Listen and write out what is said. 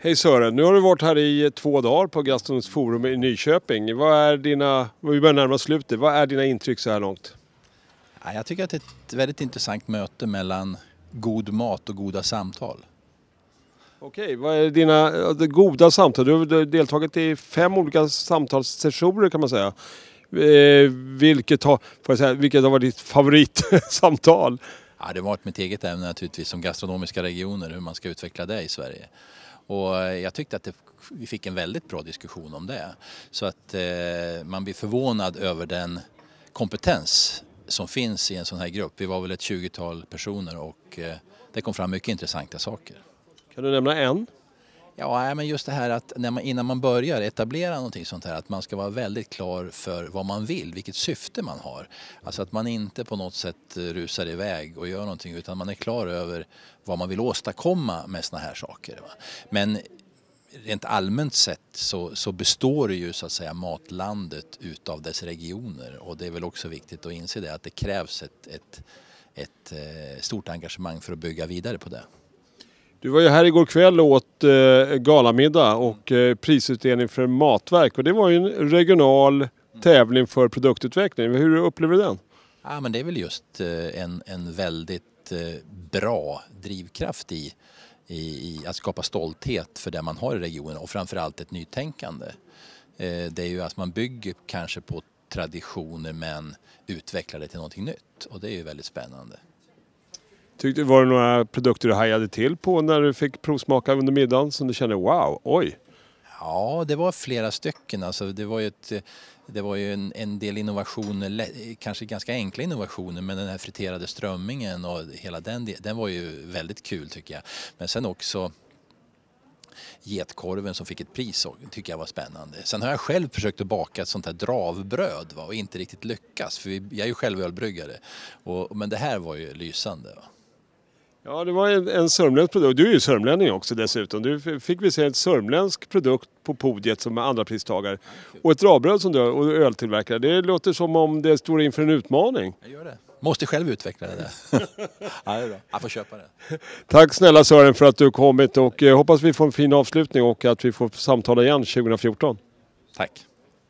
Hej Sören, nu har du varit här i två dagar på Gastronomiskt Forum i Nyköping. Vad är dina, vi börjar närma oss slutet, vad är dina intryck så här långt? jag tycker att det är ett väldigt intressant möte mellan god mat och goda samtal. Okej, vad är dina goda samtal? Du har deltagit i fem olika samtalssessioner kan man säga. Eh, vilket, har, får jag säga, vilket har varit ditt favoritsamtal? Ja, det har varit mitt eget ämne naturligtvis som gastronomiska regioner, hur man ska utveckla det i Sverige. Och jag tyckte att det, vi fick en väldigt bra diskussion om det. Så att eh, man blir förvånad över den kompetens som finns i en sån här grupp. Vi var väl ett 20-tal personer och eh, det kom fram mycket intressanta saker. Kan du nämna en? Ja, men just det här att när man, innan man börjar etablera någonting sånt här att man ska vara väldigt klar för vad man vill, vilket syfte man har. Alltså att man inte på något sätt eh, rusar iväg och gör någonting utan man är klar över vad man vill åstadkomma med såna här saker. Va? Men rent allmänt sett så, så, består ju så att säga matlandet utav dess regioner och det är väl också viktigt att inse det att det krävs ett, ett, ett eh, stort engagemang för att bygga vidare på det. Du var ju här igår kväll och åt eh, galamiddag och eh, prisutdelning för Matverk och det var ju en regional tävling för produktutveckling. Hur upplever du den? Ja, men det är väl just eh, en, en väldigt eh, bra drivkraft i, i, i att skapa stolthet för det man har i regionen och framförallt ett nytänkande. Eh, det är ju att man bygger kanske på traditioner men utvecklar det till någonting nytt och det är ju väldigt spännande. Tyckte, var det några produkter du hajade till på när du fick provsmaka under middagen som du kände wow, oj? Ja, det var flera stycken. Alltså, det var ju, ett, det var ju en, en, del innovationer, kanske ganska enkla innovationer, men den här friterade strömmingen och hela den, den var ju väldigt kul tycker jag. Men sen också getkorven som fick ett pris tycker jag var spännande. Sen har jag själv försökt att baka ett sånt här dravbröd va, och inte riktigt lyckats, för jag är ju själv ölbryggare. Och, men det här var ju lysande. Va. Ja, det var en, en sörmländsk produkt. Du är ju sörmlänning också dessutom. Du fick vi se en sörmländsk produkt på podiet som andrapristagare. Och ett dragbröd som du och öltillverkare. Det låter som om det står inför en utmaning. Jag gör det. Måste själv utveckla det där. ja, det är bra. Jag får köpa det. Tack snälla Sören för att du kommit och eh, hoppas vi får en fin avslutning och att vi får samtala igen 2014. Tack.